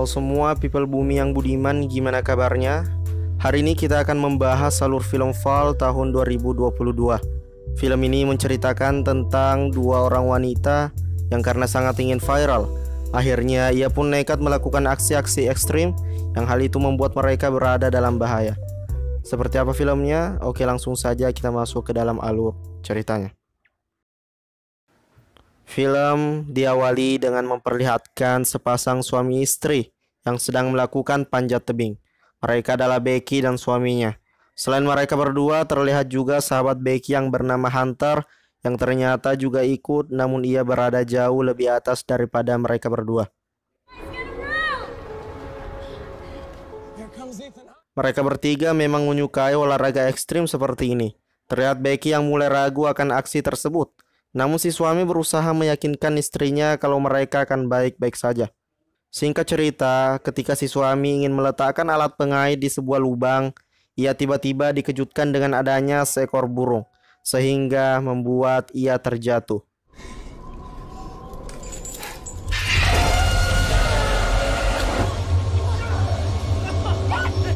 Halo semua people bumi yang budiman, gimana kabarnya? Hari ini kita akan membahas alur film Fall tahun 2022. Film ini menceritakan tentang dua orang wanita yang karena sangat ingin viral, akhirnya ia pun nekat melakukan aksi-aksi ekstrim yang hal itu membuat mereka berada dalam bahaya. Seperti apa filmnya? Oke langsung saja kita masuk ke dalam alur ceritanya. Film diawali dengan memperlihatkan sepasang suami istri yang sedang melakukan panjat tebing. Mereka adalah Becky dan suaminya. Selain mereka berdua, terlihat juga sahabat Becky yang bernama Hunter yang ternyata juga ikut namun ia berada jauh lebih atas daripada mereka berdua. Mereka bertiga memang menyukai olahraga ekstrim seperti ini. Terlihat Becky yang mulai ragu akan aksi tersebut. Namun si suami berusaha meyakinkan istrinya kalau mereka akan baik-baik saja. Singkat cerita, ketika si suami ingin meletakkan alat pengait di sebuah lubang, ia tiba-tiba dikejutkan dengan adanya seekor burung, sehingga membuat ia terjatuh.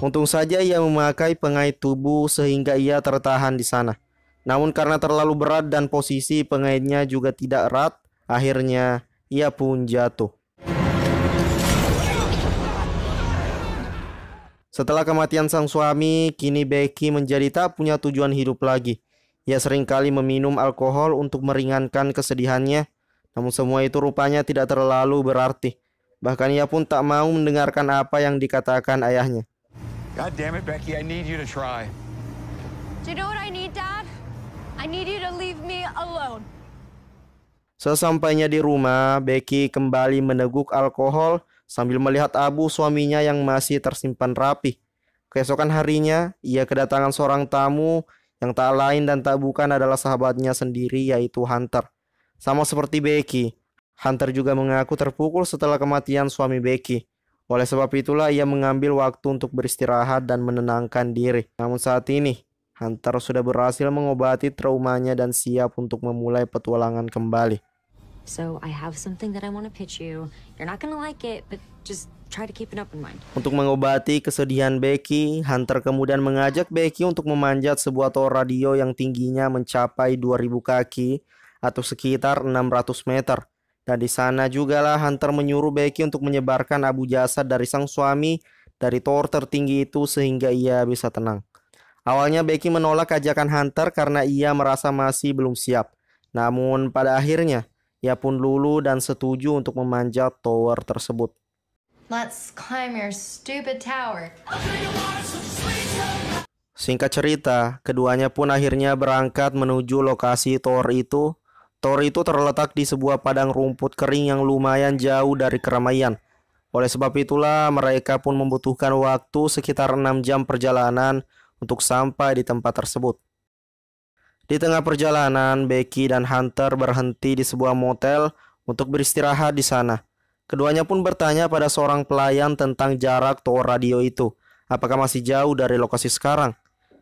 Untung saja ia memakai pengait tubuh sehingga ia tertahan di sana. Namun karena terlalu berat dan posisi pengaitnya juga tidak erat, akhirnya ia pun jatuh. Setelah kematian sang suami, kini Becky menjadi tak punya tujuan hidup lagi. Ia seringkali meminum alkohol untuk meringankan kesedihannya, namun semua itu rupanya tidak terlalu berarti. Bahkan ia pun tak mau mendengarkan apa yang dikatakan ayahnya. God damn it, Becky, I need you to try. Do you know what I need, Dad? I need you to leave me alone. Sesampainya di rumah, Becky kembali meneguk alkohol sambil melihat abu suaminya yang masih tersimpan rapi. Keesokan harinya, ia kedatangan seorang tamu yang tak lain dan tak bukan adalah sahabatnya sendiri yaitu Hunter. Sama seperti Becky, Hunter juga mengaku terpukul setelah kematian suami Becky. Oleh sebab itulah ia mengambil waktu untuk beristirahat dan menenangkan diri. Namun saat ini, Hunter sudah berhasil mengobati traumanya dan siap untuk memulai petualangan kembali. Untuk mengobati kesedihan Becky, Hunter kemudian mengajak Becky untuk memanjat sebuah tower radio yang tingginya mencapai 2000 kaki atau sekitar 600 meter. Dan di sana juga lah Hunter menyuruh Becky untuk menyebarkan abu jasad dari sang suami dari tower tertinggi itu sehingga ia bisa tenang. Awalnya Becky menolak ajakan Hunter karena ia merasa masih belum siap. Namun pada akhirnya, ia pun lulu dan setuju untuk memanjat tower tersebut. Let's climb your stupid tower. Singkat cerita, keduanya pun akhirnya berangkat menuju lokasi tower itu. Tower itu terletak di sebuah padang rumput kering yang lumayan jauh dari keramaian. Oleh sebab itulah mereka pun membutuhkan waktu sekitar 6 jam perjalanan untuk sampai di tempat tersebut. Di tengah perjalanan, Becky dan Hunter berhenti di sebuah motel untuk beristirahat di sana. Keduanya pun bertanya pada seorang pelayan tentang jarak tower radio itu, apakah masih jauh dari lokasi sekarang.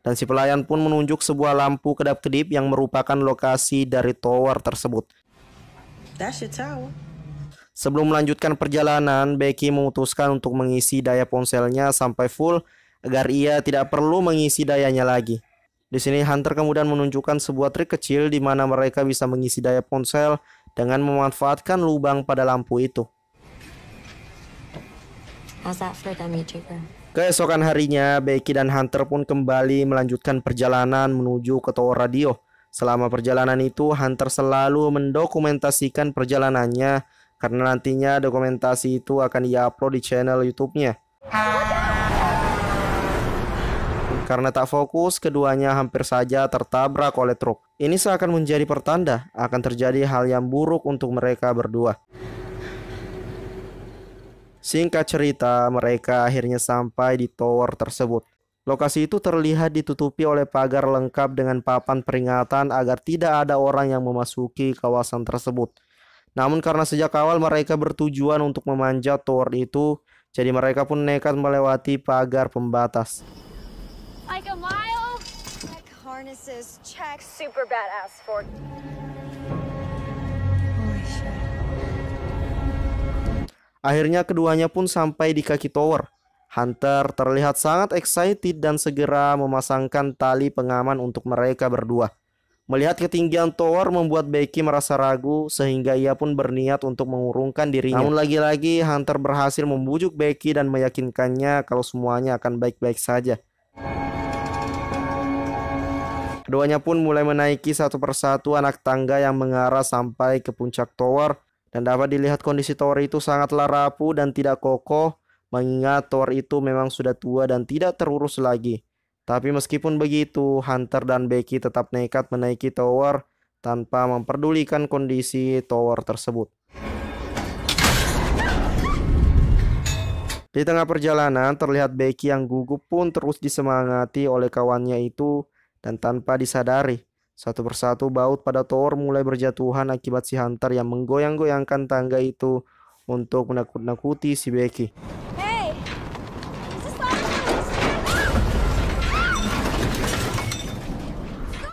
Dan si pelayan pun menunjuk sebuah lampu kedap-kedip yang merupakan lokasi dari tower tersebut. Sebelum melanjutkan perjalanan, Becky memutuskan untuk mengisi daya ponselnya sampai full agar ia tidak perlu mengisi dayanya lagi. Di sini Hunter kemudian menunjukkan sebuah trik kecil di mana mereka bisa mengisi daya ponsel dengan memanfaatkan lubang pada lampu itu. Keesokan harinya, Becky dan Hunter pun kembali melanjutkan perjalanan menuju ke tower radio. Selama perjalanan itu, Hunter selalu mendokumentasikan perjalanannya karena nantinya dokumentasi itu akan diupload di channel YouTube-nya. Karena tak fokus, keduanya hampir saja tertabrak oleh truk. Ini seakan menjadi pertanda akan terjadi hal yang buruk untuk mereka berdua. Singkat cerita, mereka akhirnya sampai di tower tersebut. Lokasi itu terlihat ditutupi oleh pagar lengkap dengan papan peringatan agar tidak ada orang yang memasuki kawasan tersebut. Namun karena sejak awal mereka bertujuan untuk memanjat tower itu, jadi mereka pun nekat melewati pagar pembatas harnesses, checks. Super badass for. Akhirnya keduanya pun sampai di kaki tower. Hunter terlihat sangat excited dan segera memasangkan tali pengaman untuk mereka berdua. Melihat ketinggian tower membuat Becky merasa ragu sehingga ia pun berniat untuk mengurungkan dirinya. Namun lagi-lagi Hunter berhasil membujuk Becky dan meyakinkannya kalau semuanya akan baik-baik saja. Keduanya pun mulai menaiki satu persatu anak tangga yang mengarah sampai ke puncak tower dan dapat dilihat kondisi tower itu sangatlah rapuh dan tidak kokoh mengingat tower itu memang sudah tua dan tidak terurus lagi. Tapi meskipun begitu, Hunter dan Becky tetap nekat menaiki tower tanpa memperdulikan kondisi tower tersebut. Di tengah perjalanan, terlihat Becky yang gugup pun terus disemangati oleh kawannya itu dan tanpa disadari. Satu persatu baut pada tower mulai berjatuhan akibat si Hunter yang menggoyang-goyangkan tangga itu untuk menakut-nakuti si Becky.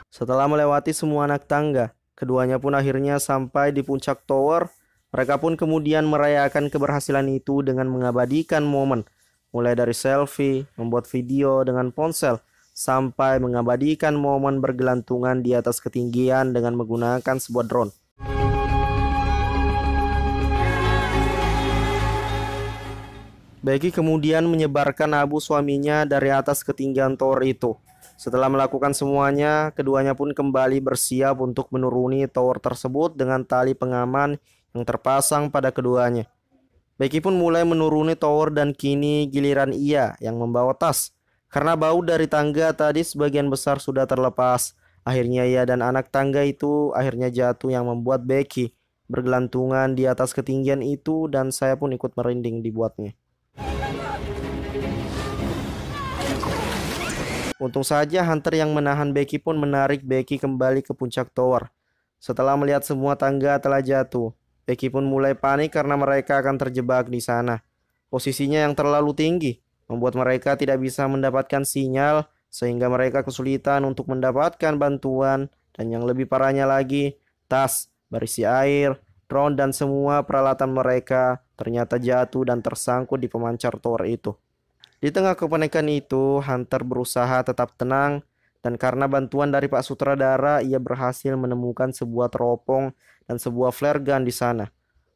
Setelah melewati semua anak tangga, keduanya pun akhirnya sampai di puncak tower. Mereka pun kemudian merayakan keberhasilan itu dengan mengabadikan momen, mulai dari selfie, membuat video dengan ponsel, sampai mengabadikan momen bergelantungan di atas ketinggian dengan menggunakan sebuah drone. Becky kemudian menyebarkan abu suaminya dari atas ketinggian tower itu. Setelah melakukan semuanya, keduanya pun kembali bersiap untuk menuruni tower tersebut dengan tali pengaman yang terpasang pada keduanya. Becky pun mulai menuruni tower dan kini giliran ia yang membawa tas. Karena bau dari tangga tadi sebagian besar sudah terlepas. Akhirnya ia dan anak tangga itu akhirnya jatuh yang membuat Becky bergelantungan di atas ketinggian itu dan saya pun ikut merinding dibuatnya. Untung saja Hunter yang menahan Becky pun menarik Becky kembali ke puncak tower. Setelah melihat semua tangga telah jatuh, Becky pun mulai panik karena mereka akan terjebak di sana. Posisinya yang terlalu tinggi membuat mereka tidak bisa mendapatkan sinyal sehingga mereka kesulitan untuk mendapatkan bantuan dan yang lebih parahnya lagi tas berisi air, drone dan semua peralatan mereka ternyata jatuh dan tersangkut di pemancar tower itu. Di tengah kepanikan itu, Hunter berusaha tetap tenang dan karena bantuan dari Pak Sutradara ia berhasil menemukan sebuah teropong dan sebuah flare gun di sana.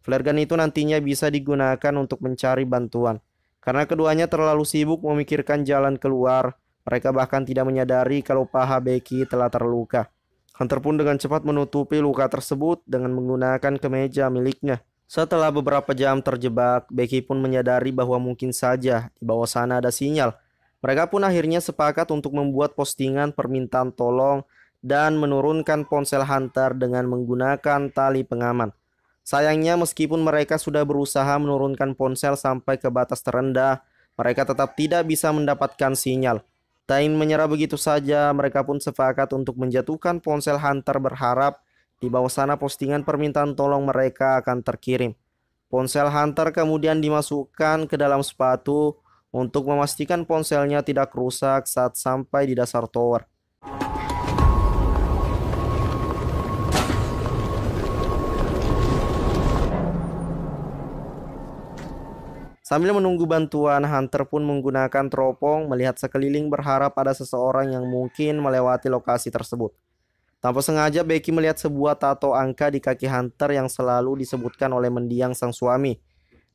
Flare gun itu nantinya bisa digunakan untuk mencari bantuan. Karena keduanya terlalu sibuk memikirkan jalan keluar, mereka bahkan tidak menyadari kalau paha Becky telah terluka. Hunter pun dengan cepat menutupi luka tersebut dengan menggunakan kemeja miliknya. Setelah beberapa jam terjebak, Becky pun menyadari bahwa mungkin saja di bawah sana ada sinyal. Mereka pun akhirnya sepakat untuk membuat postingan permintaan tolong dan menurunkan ponsel Hunter dengan menggunakan tali pengaman. Sayangnya meskipun mereka sudah berusaha menurunkan ponsel sampai ke batas terendah, mereka tetap tidak bisa mendapatkan sinyal. Tain menyerah begitu saja, mereka pun sepakat untuk menjatuhkan ponsel Hunter berharap di bawah sana postingan permintaan tolong mereka akan terkirim. Ponsel Hunter kemudian dimasukkan ke dalam sepatu untuk memastikan ponselnya tidak rusak saat sampai di dasar tower. Sambil menunggu bantuan, Hunter pun menggunakan teropong melihat sekeliling berharap pada seseorang yang mungkin melewati lokasi tersebut. Tanpa sengaja, Becky melihat sebuah tato angka di kaki Hunter yang selalu disebutkan oleh mendiang sang suami.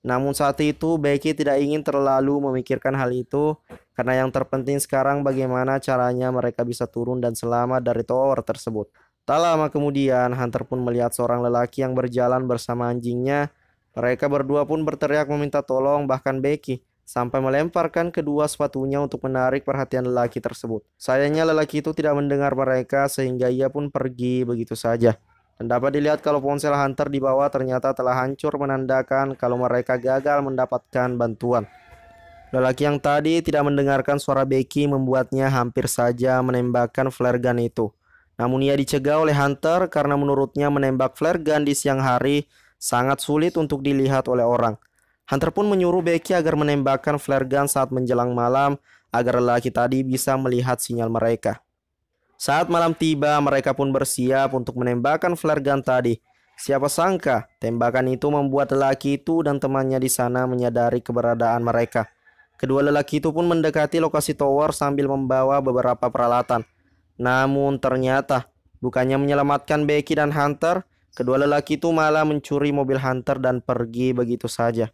Namun saat itu, Becky tidak ingin terlalu memikirkan hal itu karena yang terpenting sekarang bagaimana caranya mereka bisa turun dan selamat dari tower tersebut. Tak lama kemudian, Hunter pun melihat seorang lelaki yang berjalan bersama anjingnya mereka berdua pun berteriak meminta tolong bahkan Becky sampai melemparkan kedua sepatunya untuk menarik perhatian lelaki tersebut. Sayangnya lelaki itu tidak mendengar mereka sehingga ia pun pergi begitu saja. Dan dapat dilihat kalau ponsel Hunter di bawah ternyata telah hancur menandakan kalau mereka gagal mendapatkan bantuan. Lelaki yang tadi tidak mendengarkan suara Becky membuatnya hampir saja menembakkan flare gun itu. Namun ia dicegah oleh Hunter karena menurutnya menembak flare gun di siang hari sangat sulit untuk dilihat oleh orang. Hunter pun menyuruh Becky agar menembakkan flare gun saat menjelang malam agar lelaki tadi bisa melihat sinyal mereka. Saat malam tiba, mereka pun bersiap untuk menembakkan flare gun tadi. Siapa sangka, tembakan itu membuat lelaki itu dan temannya di sana menyadari keberadaan mereka. Kedua lelaki itu pun mendekati lokasi tower sambil membawa beberapa peralatan. Namun ternyata, bukannya menyelamatkan Becky dan Hunter, Kedua lelaki itu malah mencuri mobil Hunter dan pergi begitu saja.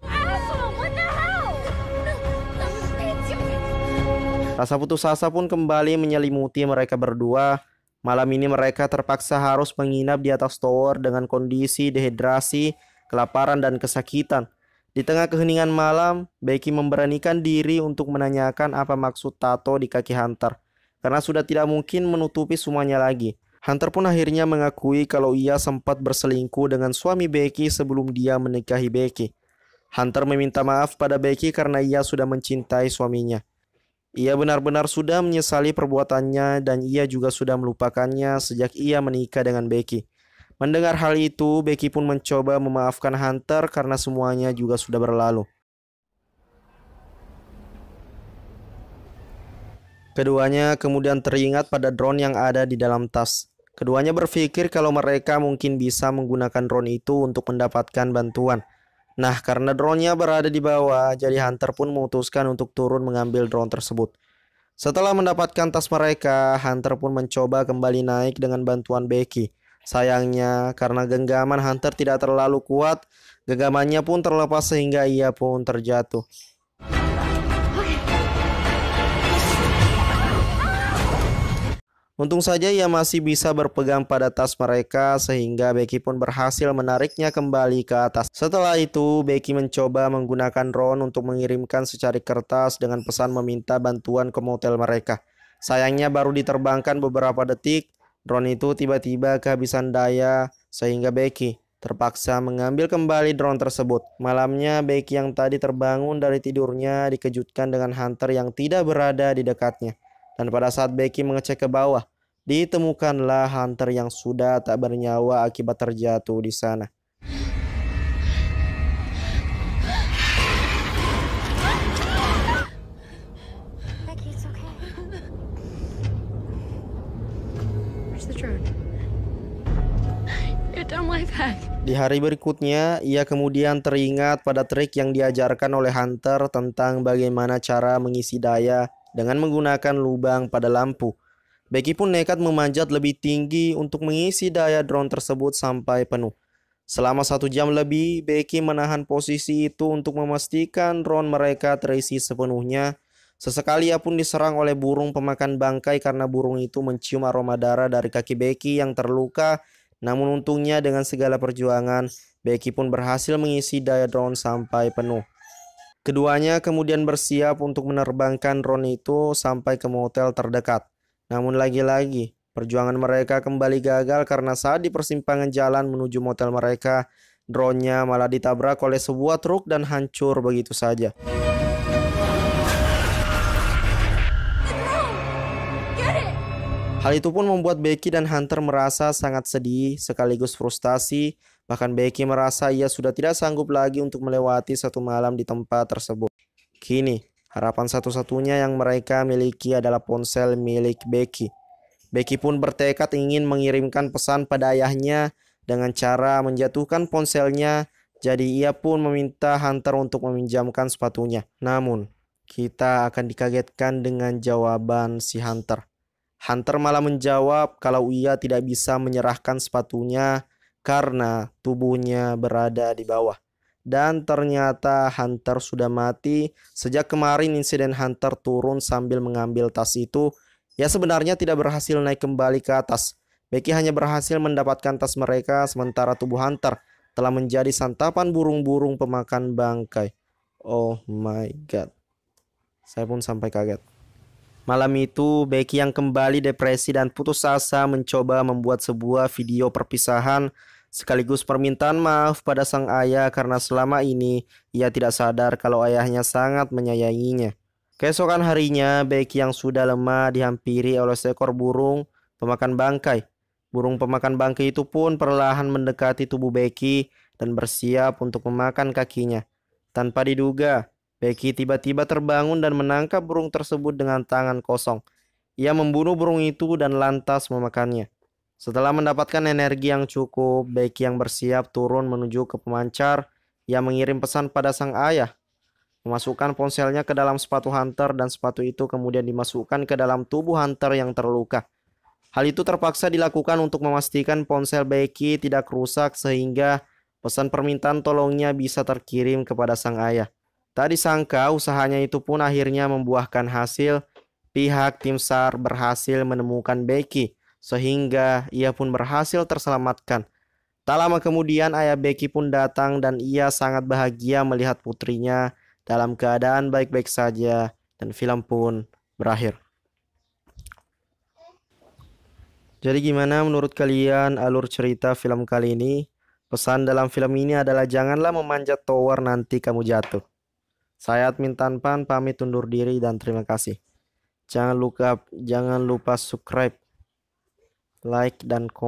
Rasa putus asa pun kembali menyelimuti mereka berdua. Malam ini mereka terpaksa harus menginap di atas tower dengan kondisi dehidrasi, kelaparan, dan kesakitan. Di tengah keheningan malam, Becky memberanikan diri untuk menanyakan apa maksud tato di kaki Hunter. Karena sudah tidak mungkin menutupi semuanya lagi. Hunter pun akhirnya mengakui kalau ia sempat berselingkuh dengan suami Becky sebelum dia menikahi Becky. Hunter meminta maaf pada Becky karena ia sudah mencintai suaminya. Ia benar-benar sudah menyesali perbuatannya dan ia juga sudah melupakannya sejak ia menikah dengan Becky. Mendengar hal itu, Becky pun mencoba memaafkan Hunter karena semuanya juga sudah berlalu. Keduanya kemudian teringat pada drone yang ada di dalam tas. Keduanya berpikir kalau mereka mungkin bisa menggunakan drone itu untuk mendapatkan bantuan. Nah, karena drone-nya berada di bawah, jadi Hunter pun memutuskan untuk turun mengambil drone tersebut. Setelah mendapatkan tas mereka, Hunter pun mencoba kembali naik dengan bantuan Becky. Sayangnya, karena genggaman Hunter tidak terlalu kuat, genggamannya pun terlepas sehingga ia pun terjatuh. Untung saja ia masih bisa berpegang pada tas mereka sehingga Becky pun berhasil menariknya kembali ke atas. Setelah itu, Becky mencoba menggunakan Ron untuk mengirimkan secari kertas dengan pesan meminta bantuan ke motel mereka. Sayangnya baru diterbangkan beberapa detik, drone itu tiba-tiba kehabisan daya sehingga Becky terpaksa mengambil kembali drone tersebut. Malamnya, Becky yang tadi terbangun dari tidurnya dikejutkan dengan Hunter yang tidak berada di dekatnya. Dan pada saat Becky mengecek ke bawah, ditemukanlah Hunter yang sudah tak bernyawa akibat terjatuh di sana. Di hari berikutnya, ia kemudian teringat pada trik yang diajarkan oleh Hunter tentang bagaimana cara mengisi daya dengan menggunakan lubang pada lampu. Becky pun nekat memanjat lebih tinggi untuk mengisi daya drone tersebut sampai penuh. Selama satu jam lebih, Becky menahan posisi itu untuk memastikan drone mereka terisi sepenuhnya. Sesekali ia pun diserang oleh burung pemakan bangkai karena burung itu mencium aroma darah dari kaki Becky yang terluka. Namun untungnya dengan segala perjuangan, Becky pun berhasil mengisi daya drone sampai penuh. Keduanya kemudian bersiap untuk menerbangkan drone itu sampai ke motel terdekat. Namun lagi-lagi, perjuangan mereka kembali gagal karena saat di persimpangan jalan menuju motel mereka, drone-nya malah ditabrak oleh sebuah truk dan hancur begitu saja. Hal itu pun membuat Becky dan Hunter merasa sangat sedih sekaligus frustasi. Bahkan Becky merasa ia sudah tidak sanggup lagi untuk melewati satu malam di tempat tersebut. Kini, harapan satu-satunya yang mereka miliki adalah ponsel milik Becky. Becky pun bertekad ingin mengirimkan pesan pada ayahnya dengan cara menjatuhkan ponselnya jadi ia pun meminta Hunter untuk meminjamkan sepatunya. Namun, kita akan dikagetkan dengan jawaban si Hunter. Hunter malah menjawab kalau ia tidak bisa menyerahkan sepatunya karena tubuhnya berada di bawah. Dan ternyata Hunter sudah mati. Sejak kemarin insiden Hunter turun sambil mengambil tas itu. Ya sebenarnya tidak berhasil naik kembali ke atas. Becky hanya berhasil mendapatkan tas mereka sementara tubuh Hunter telah menjadi santapan burung-burung pemakan bangkai. Oh my god. Saya pun sampai kaget. Malam itu, Becky yang kembali depresi dan putus asa mencoba membuat sebuah video perpisahan sekaligus permintaan maaf pada sang ayah karena selama ini ia tidak sadar kalau ayahnya sangat menyayanginya. Keesokan harinya, Becky yang sudah lemah dihampiri oleh seekor burung pemakan bangkai. Burung pemakan bangkai itu pun perlahan mendekati tubuh Becky dan bersiap untuk memakan kakinya. Tanpa diduga, Becky tiba-tiba terbangun dan menangkap burung tersebut dengan tangan kosong. Ia membunuh burung itu dan lantas memakannya. Setelah mendapatkan energi yang cukup, Becky yang bersiap turun menuju ke pemancar. Ia mengirim pesan pada sang ayah. Memasukkan ponselnya ke dalam sepatu Hunter dan sepatu itu kemudian dimasukkan ke dalam tubuh Hunter yang terluka. Hal itu terpaksa dilakukan untuk memastikan ponsel Becky tidak rusak sehingga pesan permintaan tolongnya bisa terkirim kepada sang ayah. Tak disangka usahanya itu pun akhirnya membuahkan hasil. Pihak tim SAR berhasil menemukan Becky sehingga ia pun berhasil terselamatkan. Tak lama kemudian ayah Becky pun datang dan ia sangat bahagia melihat putrinya dalam keadaan baik-baik saja dan film pun berakhir. Jadi gimana menurut kalian alur cerita film kali ini? Pesan dalam film ini adalah janganlah memanjat tower nanti kamu jatuh. Saya admin Tanpan pamit undur diri dan terima kasih. Jangan lupa jangan lupa subscribe, like dan komen.